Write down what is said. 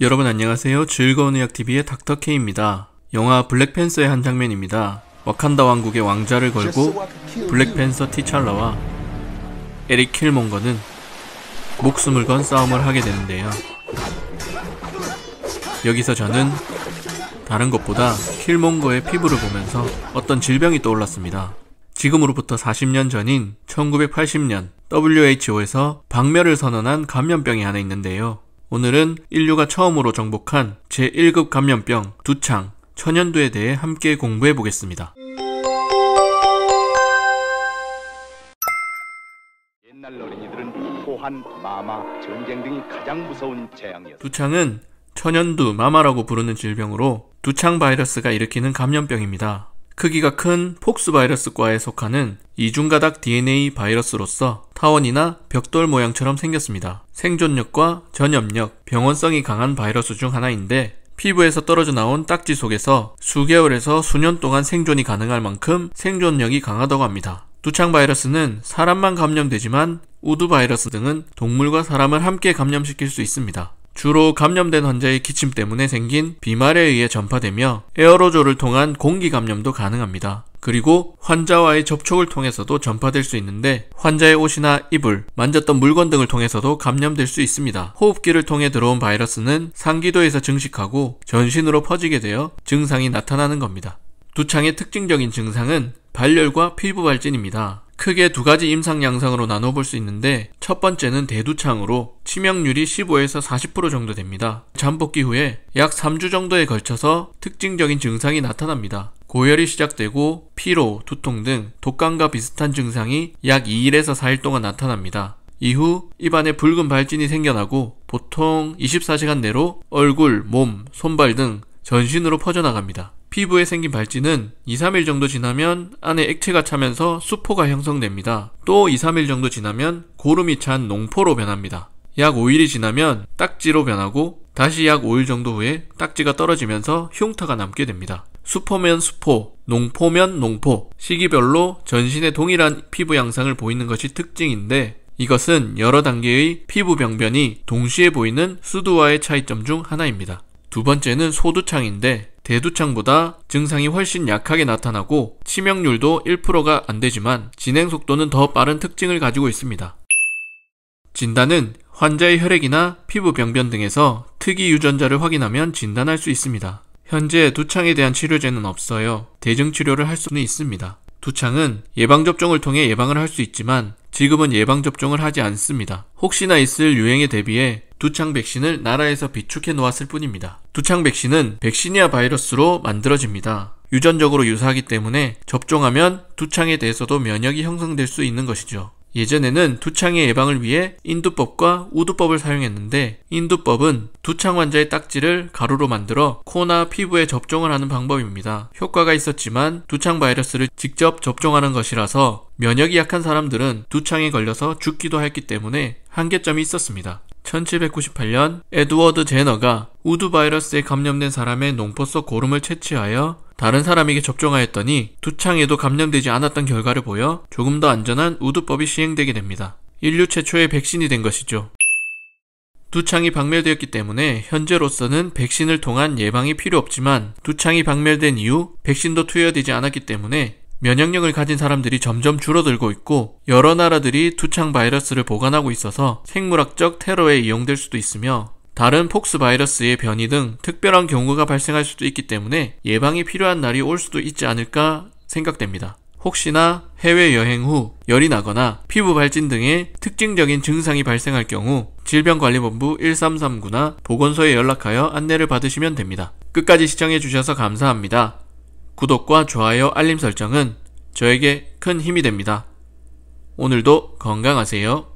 여러분 안녕하세요. 즐거운 의학TV의 닥터K입니다. 영화 블랙팬서의 한 장면입니다. 와칸다 왕국의 왕좌를 걸고 블랙팬서 티찰라와 에릭 킬몽거는 목숨을 건 싸움을 하게 되는데요. 여기서 저는 다른 것보다 킬몽거의 피부를 보면서 어떤 질병이 떠올랐습니다. 지금으로부터 40년 전인 1980년 WHO에서 박멸을 선언한 감염병이 하나 있는데요. 오늘은 인류가 처음으로 정복한 제1급 감염병 두창, 천연두에 대해 함께 공부해 보겠습니다. 옛날 어린이들은 호한, 마마, 전쟁 등이 가장 무서운 재앙이었습니다. 두창은 천연두, 마마라고 부르는 질병으로 두창 바이러스가 일으키는 감염병입니다. 크기가 큰 폭스 바이러스과에 속하는 이중가닥 DNA 바이러스로서 타원이나 벽돌 모양처럼 생겼습니다. 생존력과 전염력, 병원성이 강한 바이러스 중 하나인데 피부에서 떨어져 나온 딱지 속에서 수개월에서 수년 동안 생존이 가능할 만큼 생존력이 강하다고 합니다. 두창 바이러스는 사람만 감염되지만 우두 바이러스 등은 동물과 사람을 함께 감염시킬 수 있습니다. 주로 감염된 환자의 기침 때문에 생긴 비말에 의해 전파되며 에어로졸을 통한 공기 감염도 가능합니다. 그리고 환자와의 접촉을 통해서도 전파될 수 있는데 환자의 옷이나 이불, 만졌던 물건 등을 통해서도 감염될 수 있습니다. 호흡기를 통해 들어온 바이러스는 상기도에서 증식하고 전신으로 퍼지게 되어 증상이 나타나는 겁니다. 두창의 특징적인 증상은 발열과 피부 발진입니다. 크게 두 가지 임상 양상으로 나눠볼 수 있는데 첫 번째는 대두창으로 치명률이 15에서 40% 정도 됩니다. 잠복기 후에 약 3주 정도에 걸쳐서 특징적인 증상이 나타납니다. 고열이 시작되고 피로, 두통 등 독감과 비슷한 증상이 약 2일에서 4일 동안 나타납니다. 이후 입안에 붉은 발진이 생겨나고 보통 24시간 내로 얼굴, 몸, 손발 등 전신으로 퍼져나갑니다. 피부에 생긴 발진은 2, 3일 정도 지나면 안에 액체가 차면서 수포가 형성됩니다. 또 2, 3일 정도 지나면 고름이 찬 농포로 변합니다. 약 5일이 지나면 딱지로 변하고 다시 약 5일 정도 후에 딱지가 떨어지면서 흉터가 남게 됩니다. 수포면 수포, 농포면 농포, 시기별로 전신의 동일한 피부 양상을 보이는 것이 특징인데 이것은 여러 단계의 피부 병변이 동시에 보이는 수두와의 차이점 중 하나입니다. 두 번째는 소두창인데 대두창보다 증상이 훨씬 약하게 나타나고 치명률도 1%가 안 되지만 진행 속도는 더 빠른 특징을 가지고 있습니다. 진단은 환자의 혈액이나 피부 병변 등에서 특이 유전자를 확인하면 진단할 수 있습니다. 현재 두창에 대한 치료제는 없어요. 대증 치료를 할 수는 있습니다. 두창은 예방접종을 통해 예방을 할 수 있지만 지금은 예방접종을 하지 않습니다. 혹시나 있을 유행에 대비해 두창 백신을 나라에서 비축해 놓았을 뿐입니다. 두창 백신은 백시니아 바이러스로 만들어집니다. 유전적으로 유사하기 때문에 접종하면 두창에 대해서도 면역이 형성될 수 있는 것이죠. 예전에는 두창의 예방을 위해 인두법과 우두법을 사용했는데 인두법은 두창 환자의 딱지를 가루로 만들어 코나 피부에 접종을 하는 방법입니다. 효과가 있었지만 두창 바이러스를 직접 접종하는 것이라서 면역이 약한 사람들은 두창에 걸려서 죽기도 했기 때문에 한계점이 있었습니다. 1798년 에드워드 제너가 우두 바이러스에 감염된 사람의 농포 속 고름을 채취하여 다른 사람에게 접종하였더니 두 창에도 감염되지 않았던 결과를 보여 조금 더 안전한 우두법이 시행되게 됩니다. 인류 최초의 백신이 된 것이죠. 두 창이 박멸되었기 때문에 현재로서는 백신을 통한 예방이 필요 없지만 두 창이 박멸된 이후 백신도 투여되지 않았기 때문에 면역력을 가진 사람들이 점점 줄어들고 있고 여러 나라들이 두창 바이러스를 보관하고 있어서 생물학적 테러에 이용될 수도 있으며 다른 폭스 바이러스의 변이 등 특별한 경우가 발생할 수도 있기 때문에 예방이 필요한 날이 올 수도 있지 않을까 생각됩니다. 혹시나 해외여행 후 열이 나거나 피부 발진 등의 특징적인 증상이 발생할 경우 질병관리본부 1339나 보건소에 연락하여 안내를 받으시면 됩니다. 끝까지 시청해주셔서 감사합니다. 구독과 좋아요, 알림 설정은 저에게 큰 힘이 됩니다. 오늘도 건강하세요.